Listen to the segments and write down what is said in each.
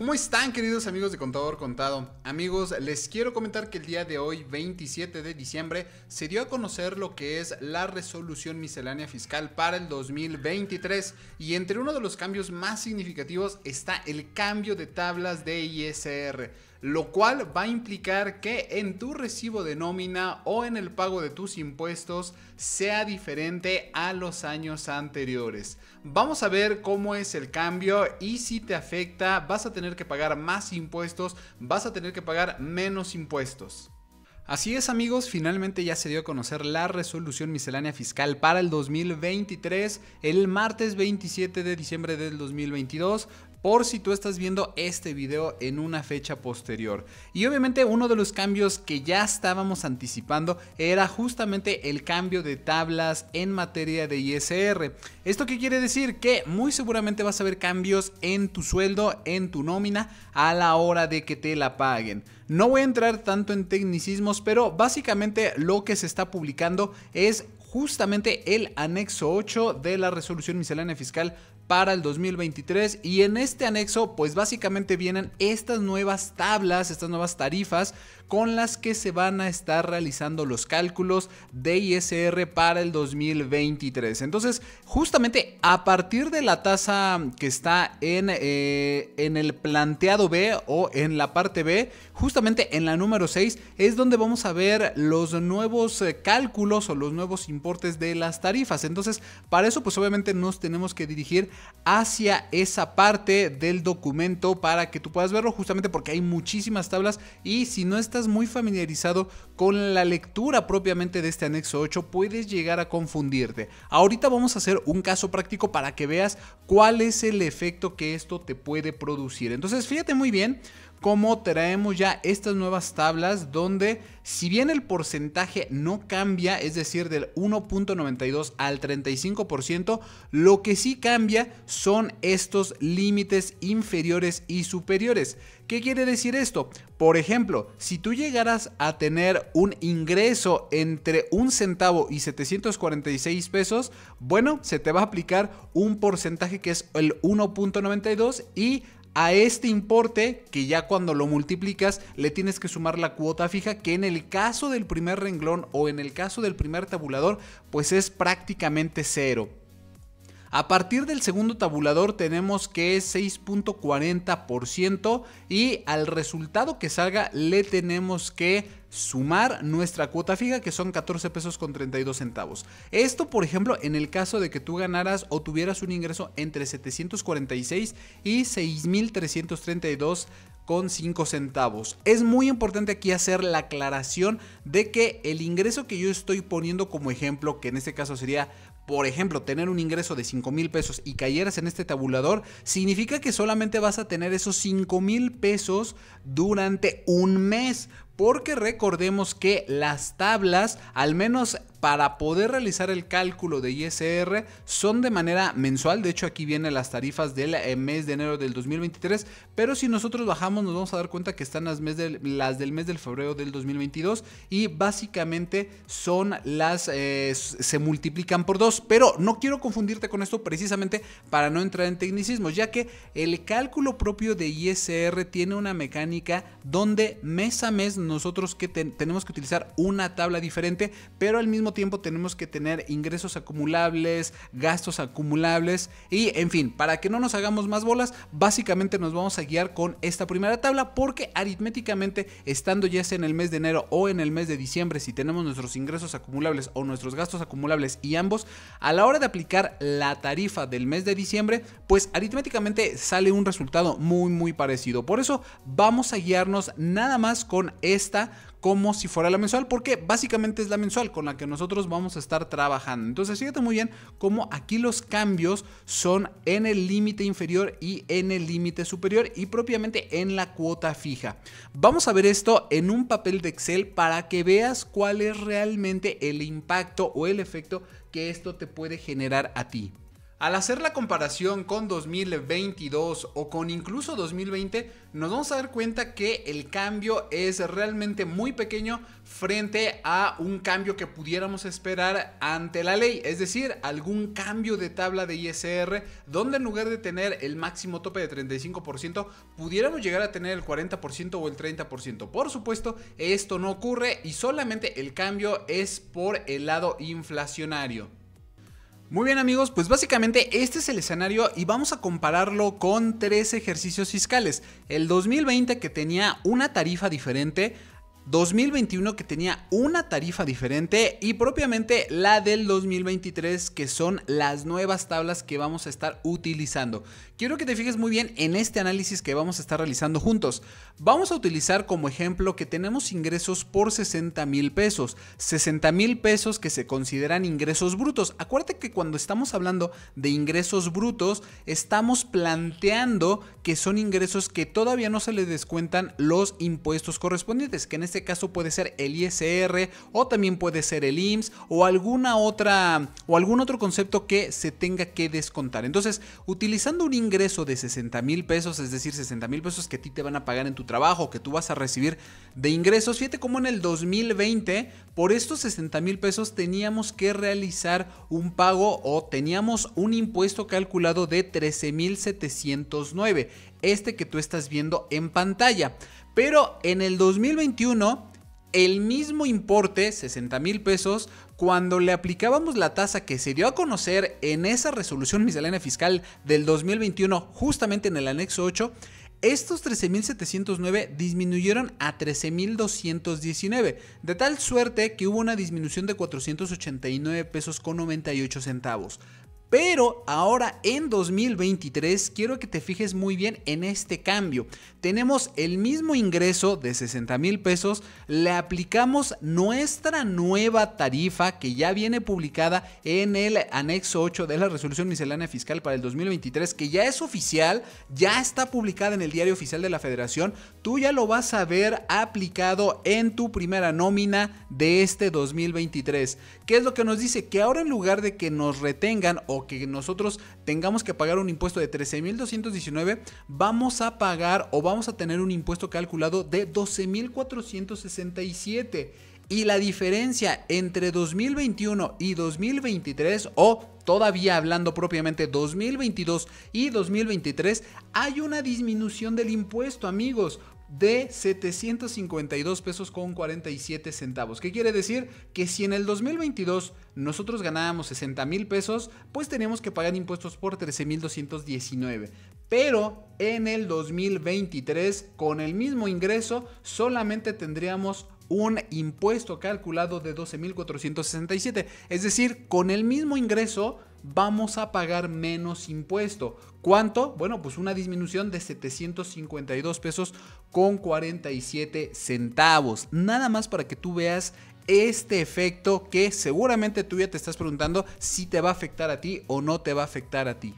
¿Cómo están queridos amigos de Contador Contado? Amigos, les quiero comentar que el día de hoy, 27 de diciembre, se dio a conocer lo que es la resolución miscelánea fiscal para el 2023 y entre uno de los cambios más significativos está el cambio de tablas de ISR lo cual va a implicar que en tu recibo de nómina o en el pago de tus impuestos sea diferente a los años anteriores. Vamos a ver cómo es el cambio y si te afecta, vas a tener que pagar más impuestos, vas a tener que pagar menos impuestos. Así es amigos, finalmente ya se dio a conocer la resolución miscelánea fiscal para el 2023 el martes 27 de diciembre del 2022, por si tú estás viendo este video en una fecha posterior. Y obviamente uno de los cambios que ya estábamos anticipando era justamente el cambio de tablas en materia de ISR. ¿Esto qué quiere decir? Que muy seguramente vas a ver cambios en tu sueldo, en tu nómina, a la hora de que te la paguen. No voy a entrar tanto en tecnicismos, pero básicamente lo que se está publicando es justamente el anexo 8 de la resolución miscelánea fiscal para el 2023 y en este anexo pues básicamente vienen estas nuevas tablas, estas nuevas tarifas con las que se van a estar realizando los cálculos de ISR para el 2023. Entonces justamente a partir de la tasa que está en, eh, en el planteado B o en la parte B, justamente en la número 6 es donde vamos a ver los nuevos eh, cálculos o los nuevos importes de las tarifas. Entonces para eso pues obviamente nos tenemos que dirigir hacia esa parte del documento para que tú puedas verlo justamente porque hay muchísimas tablas y si no estás muy familiarizado con la lectura propiamente de este anexo 8 puedes llegar a confundirte. Ahorita vamos a hacer un caso práctico para que veas cuál es el efecto que esto te puede producir. Entonces fíjate muy bien como traemos ya estas nuevas tablas donde si bien el porcentaje no cambia, es decir, del 1.92 al 35%, lo que sí cambia son estos límites inferiores y superiores. ¿Qué quiere decir esto? Por ejemplo, si tú llegaras a tener un ingreso entre un centavo y 746 pesos, bueno, se te va a aplicar un porcentaje que es el 1.92 y a este importe, que ya cuando lo multiplicas le tienes que sumar la cuota fija, que en el caso del primer renglón o en el caso del primer tabulador, pues es prácticamente cero. A partir del segundo tabulador tenemos que es 6.40% y al resultado que salga le tenemos que sumar nuestra cuota fija que son 14 pesos con 32 centavos. Esto, por ejemplo, en el caso de que tú ganaras o tuvieras un ingreso entre 746 y 6332 con 5 centavos. Es muy importante aquí hacer la aclaración de que el ingreso que yo estoy poniendo como ejemplo, que en este caso sería por ejemplo, tener un ingreso de 5 mil pesos y cayeras en este tabulador, significa que solamente vas a tener esos 5 mil pesos durante un mes porque recordemos que las tablas, al menos para poder realizar el cálculo de ISR son de manera mensual. De hecho, aquí vienen las tarifas del eh, mes de enero del 2023. Pero si nosotros bajamos, nos vamos a dar cuenta que están las, mes del, las del mes del febrero del 2022 y básicamente son las eh, se multiplican por dos. Pero no quiero confundirte con esto precisamente para no entrar en tecnicismos, ya que el cálculo propio de ISR tiene una mecánica donde mes a mes nosotros que tenemos que utilizar una tabla diferente, pero al mismo tiempo tenemos que tener ingresos acumulables, gastos acumulables y en fin, para que no nos hagamos más bolas, básicamente nos vamos a guiar con esta primera tabla porque aritméticamente estando ya sea en el mes de enero o en el mes de diciembre, si tenemos nuestros ingresos acumulables o nuestros gastos acumulables y ambos, a la hora de aplicar la tarifa del mes de diciembre, pues aritméticamente sale un resultado muy muy parecido. Por eso vamos a guiarnos nada más con esta como si fuera la mensual, porque básicamente es la mensual con la que nosotros vamos a estar trabajando. Entonces, fíjate muy bien cómo aquí los cambios son en el límite inferior y en el límite superior y propiamente en la cuota fija. Vamos a ver esto en un papel de Excel para que veas cuál es realmente el impacto o el efecto que esto te puede generar a ti. Al hacer la comparación con 2022 o con incluso 2020, nos vamos a dar cuenta que el cambio es realmente muy pequeño frente a un cambio que pudiéramos esperar ante la ley, es decir, algún cambio de tabla de ISR donde en lugar de tener el máximo tope de 35%, pudiéramos llegar a tener el 40% o el 30%. Por supuesto, esto no ocurre y solamente el cambio es por el lado inflacionario. Muy bien amigos, pues básicamente este es el escenario y vamos a compararlo con tres ejercicios fiscales. El 2020 que tenía una tarifa diferente, 2021 que tenía una tarifa diferente y propiamente la del 2023 que son las nuevas tablas que vamos a estar utilizando. Quiero que te fijes muy bien en este análisis que vamos a estar realizando juntos. Vamos a utilizar como ejemplo que tenemos ingresos por 60 mil pesos, 60 mil pesos que se consideran ingresos brutos. Acuérdate que cuando estamos hablando de ingresos brutos, estamos planteando que son ingresos que todavía no se les descuentan los impuestos correspondientes, que en este caso puede ser el ISR o también puede ser el IMSS o alguna otra o algún otro concepto que se tenga que descontar. Entonces, utilizando un ingreso ingreso de 60 mil pesos, es decir, 60 mil pesos que a ti te van a pagar en tu trabajo, que tú vas a recibir de ingresos, fíjate como en el 2020 por estos 60 mil pesos teníamos que realizar un pago o teníamos un impuesto calculado de 13 mil 709, este que tú estás viendo en pantalla. Pero en el 2021 el mismo importe, 60 mil pesos, cuando le aplicábamos la tasa que se dio a conocer en esa resolución misalena fiscal del 2021, justamente en el anexo 8, estos 13.709 disminuyeron a 13.219, de tal suerte que hubo una disminución de 489 pesos con 98 centavos. Pero ahora en 2023 quiero que te fijes muy bien en este cambio. Tenemos el mismo ingreso de 60 mil pesos, le aplicamos nuestra nueva tarifa que ya viene publicada en el anexo 8 de la resolución miscelánea fiscal para el 2023, que ya es oficial, ya está publicada en el diario oficial de la federación. Tú ya lo vas a ver aplicado en tu primera nómina de este 2023. ¿Qué es lo que nos dice? Que ahora en lugar de que nos retengan o que nosotros tengamos que pagar un impuesto de 13.219, vamos a pagar o vamos a tener un impuesto calculado de 12.467 y la diferencia entre 2021 y 2023 o todavía hablando propiamente 2022 y 2023 hay una disminución del impuesto amigos de 752 pesos con 47 centavos. ¿Qué quiere decir? Que si en el 2022 nosotros ganábamos 60 mil pesos, pues teníamos que pagar impuestos por 13.219. Pero en el 2023, con el mismo ingreso, solamente tendríamos un impuesto calculado de 12.467. Es decir, con el mismo ingreso vamos a pagar menos impuesto. ¿Cuánto? Bueno, pues una disminución de 752 pesos con 47 centavos. Nada más para que tú veas este efecto que seguramente tú ya te estás preguntando si te va a afectar a ti o no te va a afectar a ti.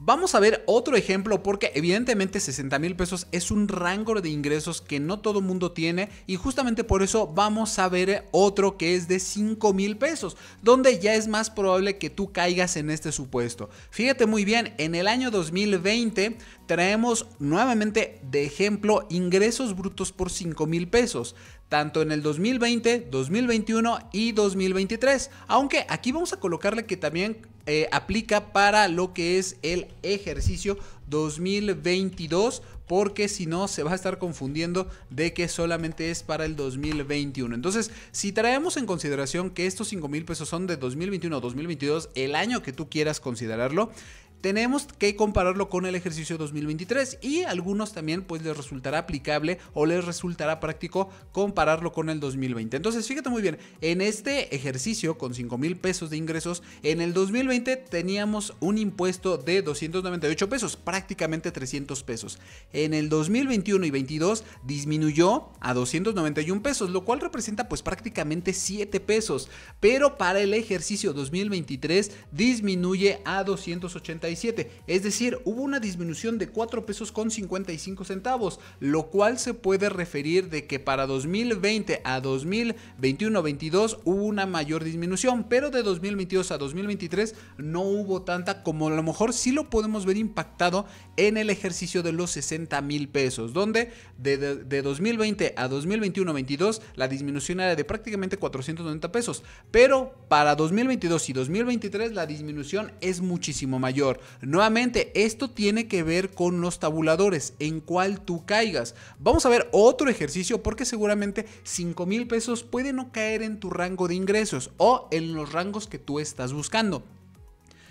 Vamos a ver otro ejemplo porque evidentemente 60 mil pesos es un rango de ingresos que no todo mundo tiene y justamente por eso vamos a ver otro que es de 5 mil pesos, donde ya es más probable que tú caigas en este supuesto. Fíjate muy bien, en el año 2020 traemos nuevamente de ejemplo ingresos brutos por 5 mil pesos tanto en el 2020, 2021 y 2023. Aunque aquí vamos a colocarle que también eh, aplica para lo que es el ejercicio 2022 porque si no se va a estar confundiendo de que solamente es para el 2021. Entonces, si traemos en consideración que estos 5 mil pesos son de 2021 o 2022, el año que tú quieras considerarlo, tenemos que compararlo con el ejercicio 2023 y algunos también pues les resultará aplicable o les resultará práctico compararlo con el 2020. Entonces fíjate muy bien, en este ejercicio con 5 mil pesos de ingresos, en el 2020 teníamos un impuesto de 298 pesos, prácticamente 300 pesos. En el 2021 y 22 disminuyó a 291 pesos, lo cual representa pues prácticamente 7 pesos, pero para el ejercicio 2023 disminuye a 280 es decir, hubo una disminución de 4 pesos con 55 centavos, lo cual se puede referir de que para 2020 a 2021-22 hubo una mayor disminución, pero de 2022 a 2023 no hubo tanta como a lo mejor sí lo podemos ver impactado en el ejercicio de los 60 mil pesos, donde de, de 2020 a 2021-22 la disminución era de prácticamente 490 pesos, pero para 2022 y 2023 la disminución es muchísimo mayor. Nuevamente, esto tiene que ver con los tabuladores, en cuál tú caigas. Vamos a ver otro ejercicio porque seguramente 5 mil pesos puede no caer en tu rango de ingresos o en los rangos que tú estás buscando.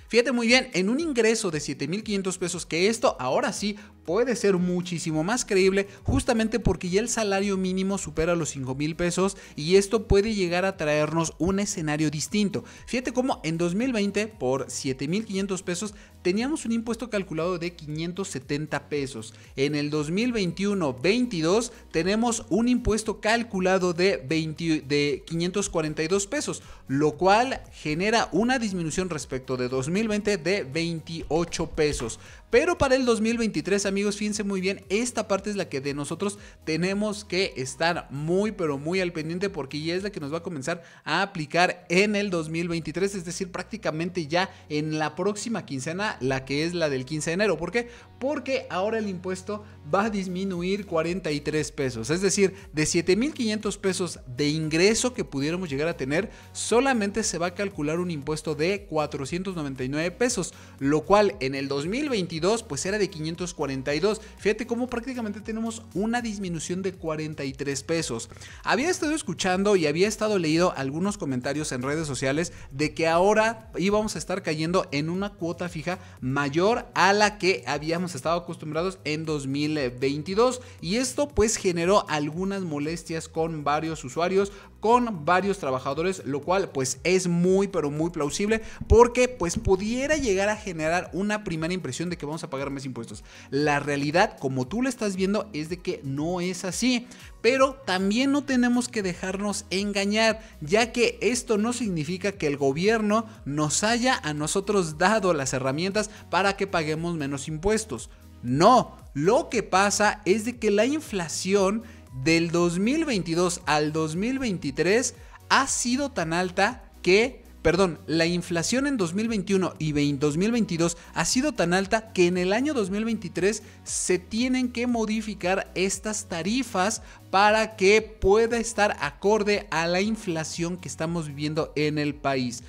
Fíjate muy bien, en un ingreso de 7.500 pesos, que esto ahora sí puede ser muchísimo más creíble, justamente porque ya el salario mínimo supera los 5.000 pesos y esto puede llegar a traernos un escenario distinto. Fíjate cómo en 2020 por 7.500 pesos teníamos un impuesto calculado de 570 pesos. En el 2021-22 tenemos un impuesto calculado de, de 542 pesos, lo cual genera una disminución respecto de 2020 de 28 pesos. Pero para el 2023, amigos, fíjense muy bien, esta parte es la que de nosotros tenemos que estar muy, pero muy al pendiente porque ya es la que nos va a comenzar a aplicar en el 2023, es decir, prácticamente ya en la próxima quincena, la que es la del 15 de enero. ¿Por qué? Porque ahora el impuesto va a disminuir 43 pesos, es decir, de 7.500 pesos de ingreso que pudiéramos llegar a tener, solamente se va a calcular un impuesto de 499 pesos, lo cual en el 2023 pues era de 542. Fíjate cómo prácticamente tenemos una disminución de 43 pesos. Había estado escuchando y había estado leído algunos comentarios en redes sociales de que ahora íbamos a estar cayendo en una cuota fija mayor a la que habíamos estado acostumbrados en 2022 y esto pues generó algunas molestias con varios usuarios, con varios trabajadores, lo cual pues es muy pero muy plausible porque pues pudiera llegar a generar una primera impresión de que vamos a pagar más impuestos. La realidad, como tú la estás viendo, es de que no es así. Pero también no tenemos que dejarnos engañar, ya que esto no significa que el gobierno nos haya a nosotros dado las herramientas para que paguemos menos impuestos. No, lo que pasa es de que la inflación del 2022 al 2023 ha sido tan alta que perdón, la inflación en 2021 y 2022 ha sido tan alta que en el año 2023 se tienen que modificar estas tarifas para que pueda estar acorde a la inflación que estamos viviendo en el país.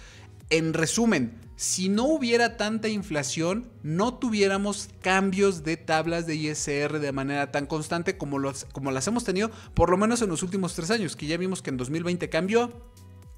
En resumen, si no hubiera tanta inflación, no tuviéramos cambios de tablas de ISR de manera tan constante como, como las hemos tenido, por lo menos en los últimos tres años, que ya vimos que en 2020 cambió,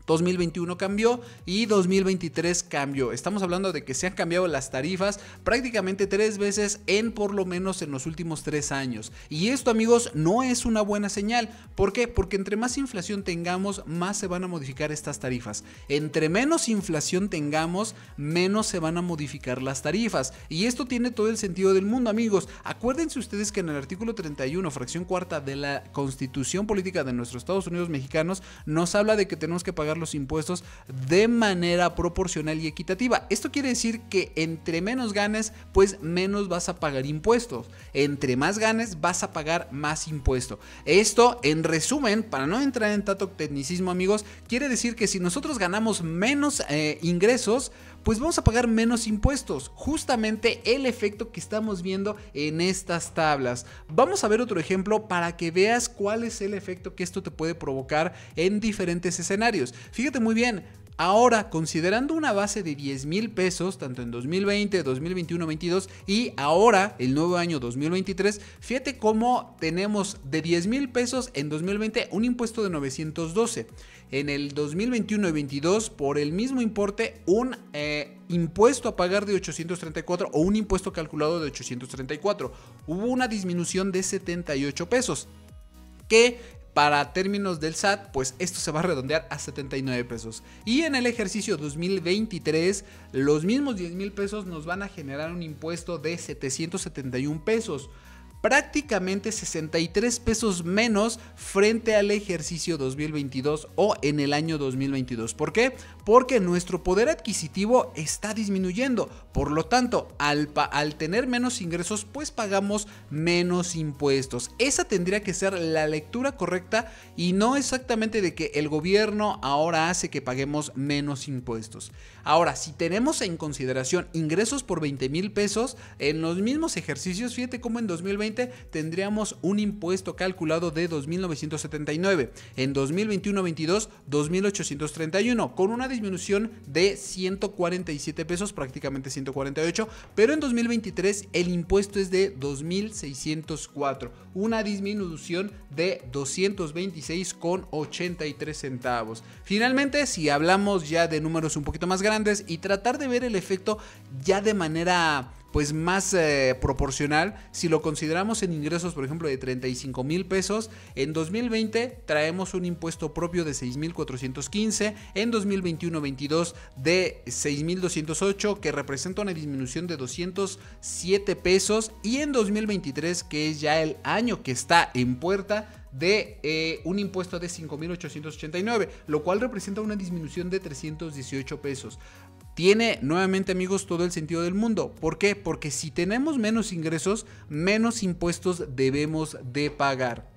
2021 cambió y 2023 cambió. Estamos hablando de que se han cambiado las tarifas prácticamente tres veces en por lo menos en los últimos tres años. Y esto amigos no es una buena señal. ¿Por qué? Porque entre más inflación tengamos, más se van a modificar estas tarifas. Entre menos inflación tengamos, menos se van a modificar las tarifas. Y esto tiene todo el sentido del mundo amigos. Acuérdense ustedes que en el artículo 31, fracción cuarta de la Constitución Política de nuestros Estados Unidos mexicanos, nos habla de que tenemos que pagar los impuestos de manera proporcional y equitativa. Esto quiere decir que entre menos ganes, pues menos vas a pagar impuestos. Entre más ganes, vas a pagar más impuesto. Esto, en resumen, para no entrar en tanto tecnicismo, amigos, quiere decir que si nosotros ganamos menos eh, ingresos, pues vamos a pagar menos impuestos. Justamente el efecto que estamos viendo en estas tablas. Vamos a ver otro ejemplo para que veas cuál es el efecto que esto te puede provocar en diferentes escenarios. Fíjate muy bien, Ahora, considerando una base de 10 mil pesos, tanto en 2020, 2021, 2022 y ahora el nuevo año 2023, fíjate cómo tenemos de 10 mil pesos en 2020 un impuesto de 912. En el 2021 y 2022, por el mismo importe, un eh, impuesto a pagar de 834 o un impuesto calculado de 834. Hubo una disminución de 78 pesos que para términos del SAT, pues esto se va a redondear a 79 pesos. Y en el ejercicio 2023, los mismos 10 mil pesos nos van a generar un impuesto de 771 pesos prácticamente 63 pesos menos frente al ejercicio 2022 o en el año 2022. ¿Por qué? Porque nuestro poder adquisitivo está disminuyendo. Por lo tanto, al, al tener menos ingresos, pues pagamos menos impuestos. Esa tendría que ser la lectura correcta y no exactamente de que el gobierno ahora hace que paguemos menos impuestos. Ahora, si tenemos en consideración ingresos por 20 mil pesos, en los mismos ejercicios, fíjate cómo en 2020 tendríamos un impuesto calculado de 2.979, en 2021-22 2.831, con una disminución de 147 pesos, prácticamente 148, pero en 2023 el impuesto es de 2.604, una disminución de 226,83 centavos. Finalmente, si hablamos ya de números un poquito más grandes y tratar de ver el efecto ya de manera pues más eh, proporcional. Si lo consideramos en ingresos, por ejemplo, de 35 mil pesos, en 2020 traemos un impuesto propio de 6.415, en 2021-22 de 6.208, que representa una disminución de 207 pesos, y en 2023, que es ya el año que está en puerta, de eh, un impuesto de 5.889, lo cual representa una disminución de 318 pesos tiene nuevamente amigos todo el sentido del mundo. ¿Por qué? Porque si tenemos menos ingresos, menos impuestos debemos de pagar.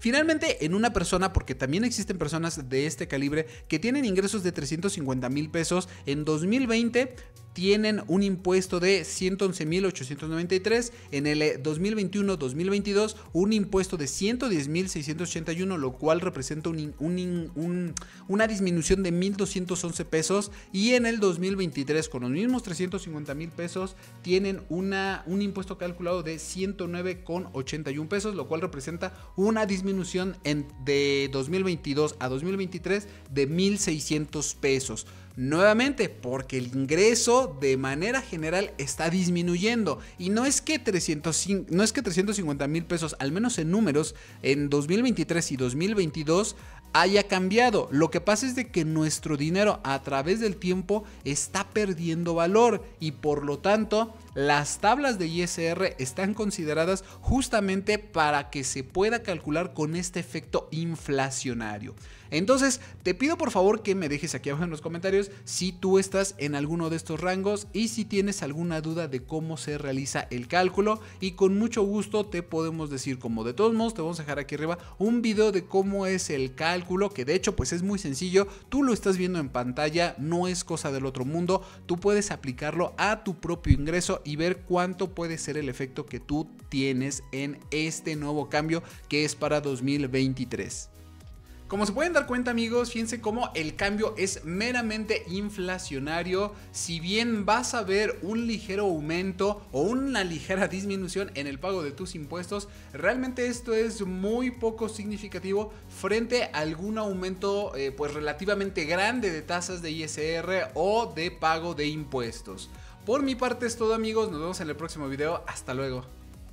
Finalmente, en una persona, porque también existen personas de este calibre que tienen ingresos de 350 mil pesos, en 2020 tienen un impuesto de 111.893, en el 2021-2022 eh, un impuesto de 110.681, lo cual representa una disminución de 1.211 pesos y en el 2023 con los mismos 350 mil pesos tienen una, un impuesto calculado de 109,81 pesos, lo cual representa una disminución disminución en, de 2022 a 2023 de 1.600 pesos. Nuevamente, porque el ingreso de manera general está disminuyendo. Y no es que, 300, no es que 350 mil pesos, al menos en números, en 2023 y 2022 haya cambiado. Lo que pasa es de que nuestro dinero a través del tiempo está perdiendo valor y por lo tanto las tablas de ISR están consideradas justamente para que se pueda calcular con este efecto inflacionario. Entonces, te pido por favor que me dejes aquí abajo en los comentarios si tú estás en alguno de estos rangos y si tienes alguna duda de cómo se realiza el cálculo y con mucho gusto te podemos decir como de todos modos te vamos a dejar aquí arriba un video de cómo es el cálculo que de hecho pues es muy sencillo, tú lo estás viendo en pantalla, no es cosa del otro mundo, tú puedes aplicarlo a tu propio ingreso y ver cuánto puede ser el efecto que tú tienes en este nuevo cambio que es para 2023. Como se pueden dar cuenta amigos, fíjense cómo el cambio es meramente inflacionario, si bien vas a ver un ligero aumento o una ligera disminución en el pago de tus impuestos, realmente esto es muy poco significativo frente a algún aumento eh, pues relativamente grande de tasas de ISR o de pago de impuestos. Por mi parte es todo amigos, nos vemos en el próximo video, hasta luego.